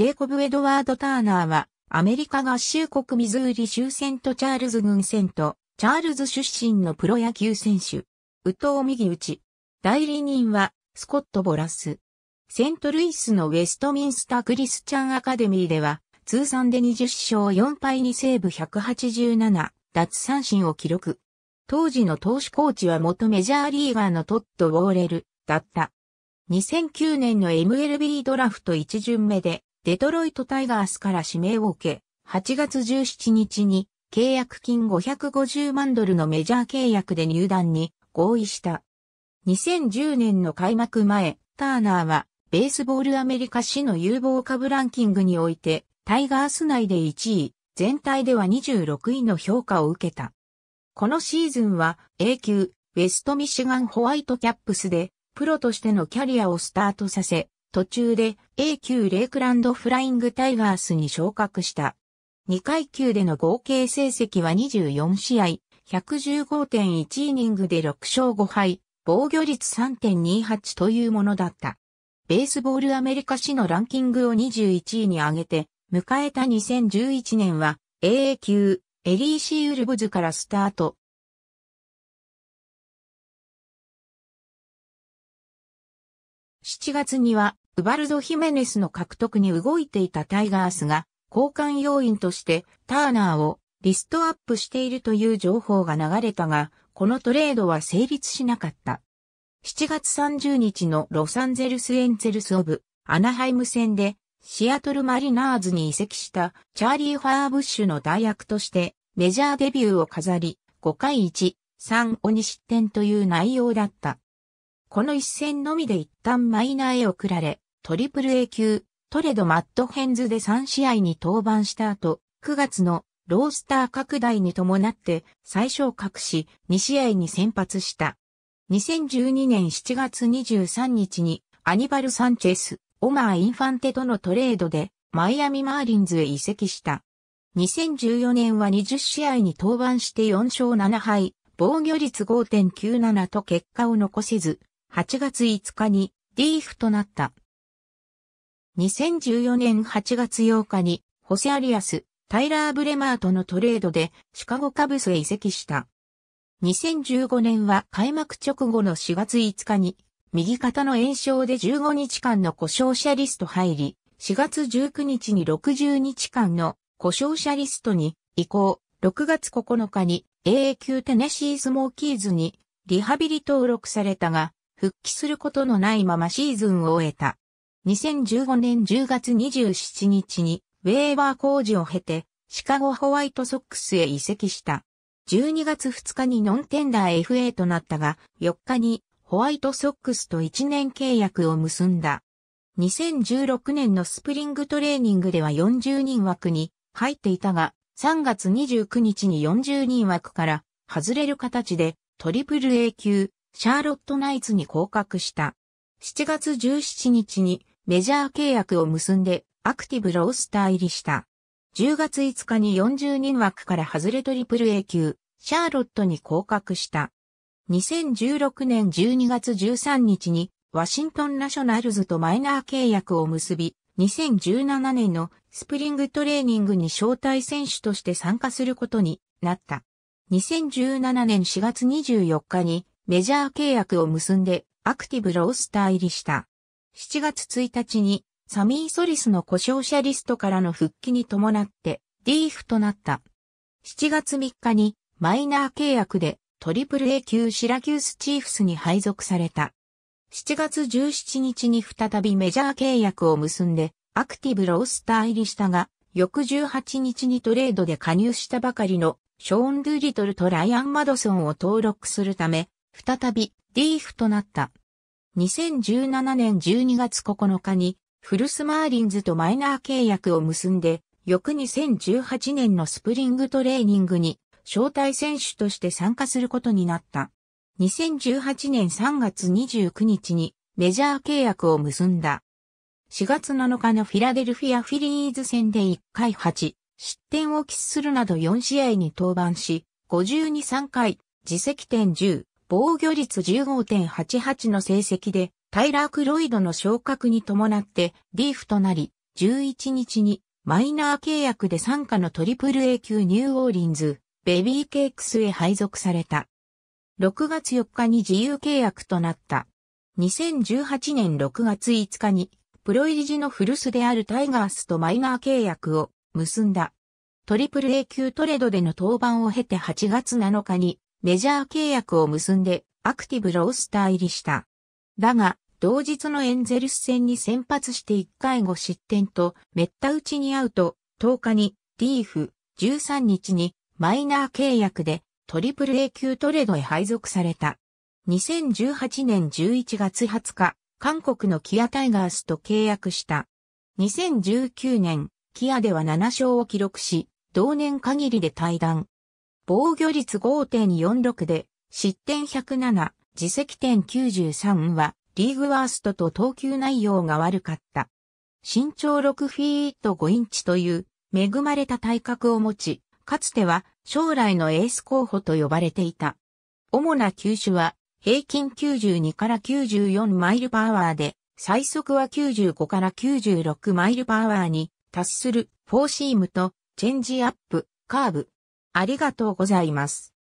ジェイコブ・エドワード・ターナーは、アメリカ合衆国ミズーリ州ンとチャールズ軍ンと、チャールズ出身のプロ野球選手。宇藤右打ち。代理人は、スコット・ボラス。セントルイスのウェストミンスター・クリスチャン・アカデミーでは、通算で20勝4敗にセーブ187、奪三振を記録。当時の投手コーチは元メジャーリーガーのトッド・ウォーレル、だった。2009年の MLB ドラフト1巡目で、デトロイトタイガースから指名を受け、8月17日に契約金550万ドルのメジャー契約で入団に合意した。2010年の開幕前、ターナーはベースボールアメリカ市の有望株ランキングにおいて、タイガース内で1位、全体では26位の評価を受けた。このシーズンは A 級、ウェストミシガンホワイトキャップスで、プロとしてのキャリアをスタートさせ、途中で A 級レイクランドフライングタイガースに昇格した。2階級での合計成績は24試合、115.1イニングで6勝5敗、防御率3.28というものだった。ベースボールアメリカ市のランキングを21位に上げて、迎えた2011年は AA 級エリーシーウルブズからスタート。7月にはウバルド・ヒメネスの獲得に動いていたタイガースが、交換要員としてターナーをリストアップしているという情報が流れたが、このトレードは成立しなかった。7月30日のロサンゼルスエンゼルスオブアナハイム戦でシアトルマリナーズに移籍したチャーリー・ファーブッシュの代役としてメジャーデビューを飾り5回1、3を2失点という内容だった。この一戦のみで一旦マイナーへ送られ、トリプル A 級、トレド・マット・ヘンズで3試合に登板した後、9月のロースター拡大に伴って最小格し2試合に先発した。2012年7月23日にアニバル・サンチェス、オマー・インファンテとのトレードでマイアミ・マーリンズへ移籍した。2014年は20試合に登板して4勝7敗、防御率5.97と結果を残せず、8月5日にリーフとなった。2014年8月8日にホセアリアス、タイラー・ブレマーとのトレードでシカゴカブスへ移籍した。2015年は開幕直後の4月5日に右肩の炎症で15日間の故障者リスト入り、4月19日に60日間の故障者リストに移行、6月9日に AA 級テネシースモーキーズにリハビリ登録されたが、復帰することのないままシーズンを終えた。2015年10月27日にウェーバー工事を経てシカゴホワイトソックスへ移籍した。12月2日にノンテンダー FA となったが4日にホワイトソックスと1年契約を結んだ。2016年のスプリングトレーニングでは40人枠に入っていたが3月29日に40人枠から外れる形でトリプル A 級シャーロットナイツに降格した。7月17日にメジャー契約を結んでアクティブロースター入りした。10月5日に40人枠から外れトリプル A 級、シャーロットに降格した。2016年12月13日にワシントンナショナルズとマイナー契約を結び、2017年のスプリングトレーニングに招待選手として参加することになった。2017年4月24日にメジャー契約を結んでアクティブロースター入りした。7月1日にサミー・ソリスの故障者リストからの復帰に伴ってリーフとなった。7月3日にマイナー契約でトリプル A 級シラキュースチーフスに配属された。7月17日に再びメジャー契約を結んでアクティブロースター入りしたが、翌18日にトレードで加入したばかりのショーン・ドゥリトルとライアン・マドソンを登録するため、再びリーフとなった。2017年12月9日に、フルスマーリンズとマイナー契約を結んで、翌2018年のスプリングトレーニングに招待選手として参加することになった。2018年3月29日にメジャー契約を結んだ。4月7日のフィラデルフィアフィリーズ戦で1回8失点を喫するなど4試合に登板し、52 3回、自責点10、防御率15.88の成績で、タイラー・クロイドの昇格に伴ってリーフとなり、11日にマイナー契約で参加のトリプル A 級ニューオーリンズ、ベビーケークスへ配属された。6月4日に自由契約となった。2018年6月5日に、プロ入り時の古巣であるタイガースとマイナー契約を結んだ。トリプル A 級トレードでの登板を経て8月7日にメジャー契約を結んでアクティブロースター入りした。だが、同日のエンゼルス戦に先発して1回5失点と、めった打ちに会うと、10日にリーフ、13日にマイナー契約でトリプル A 級トレードへ配属された。2018年11月20日、韓国のキアタイガースと契約した。2019年、キアでは7勝を記録し、同年限りで退団。防御率5.46で、失点107、自責点93は、リーグワーストと投球内容が悪かった。身長6フィート5インチという、恵まれた体格を持ち、かつては将来のエース候補と呼ばれていた。主な球種は平均92から94マイルパワーで、最速は95から96マイルパワーに達するフォーシームとチェンジアップ、カーブ、ありがとうございます。